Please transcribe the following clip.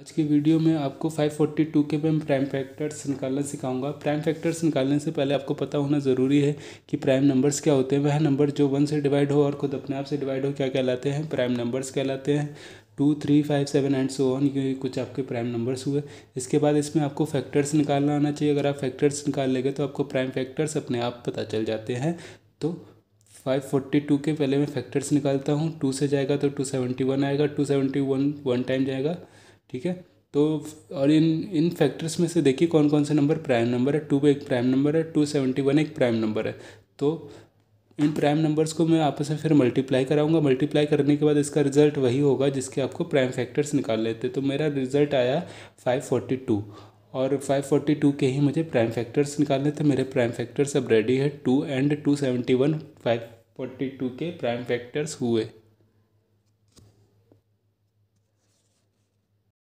आज की वीडियो में आपको 542 के मैं प्राइम फैक्टर्स निकालना सिखाऊंगा प्राइम फैक्टर्स निकालने से पहले आपको पता होना ज़रूरी है कि प्राइम नंबर्स क्या होते हैं वह नंबर जो वन से डिवाइड हो और खुद अपने आप से डिवाइड हो क्या कहलाते हैं प्राइम नंबर्स कहलाते हैं two three five seven and so on ये कुछ आपके प्राइम नंबर्स हुए इसके बाद इसमें आपको फैक्टर्स निकालना आना चाहिए अगर आप फैक्टर्स निकाल लेंगे तो आपको प्राइम फैक्टर्स अपने आप पता चल जाते हैं तो फाइव फोर्टी टू के पहले मैं फैक्टर्स निकालता हूँ टू से जाएगा तो टू सेवेंटी वन आएगा two seventy one one time जाएगा ठीक है तो और इन इन फैक्टर्स में से देखिए कौन कौन से नंबर प्राइम नंबर है टू एक प्राइम नंबर है टू सेवेंटी वन एक प्राइम नंबर है तो इन प्राइम नंबर्स को मैं आपस में फिर मल्टीप्लाई कराऊंगा मल्टीप्लाई करने के बाद इसका रिजल्ट वही होगा जिसके आपको प्राइम फैक्टर्स निकाल लेते तो मेरा रिजल्ट आया फाइव फोर्टी टू और फाइव फोर्टी टू के ही मुझे प्राइम फैक्टर्स निकालने थे मेरे प्राइम फैक्टर्स अब रेडी है two and two seventy one five forty two के प्राइम फैक्टर्स हुए